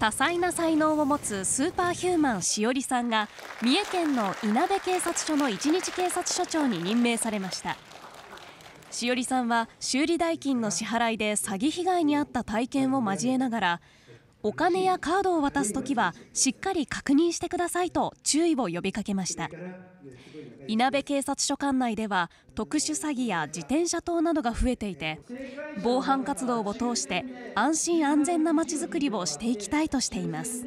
多彩な才能を持つスーパーヒューマンしおりさんが三重県の稲部警察署の一日警察署長に任命されましたしおりさんは修理代金の支払いで詐欺被害に遭った体験を交えながらお金やカードを渡すときはしっかり確認してくださいと注意を呼びかけましたいなべ警察署管内では特殊詐欺や自転車盗などが増えていて防犯活動を通して安心安全なまちづくりをしていきたいとしています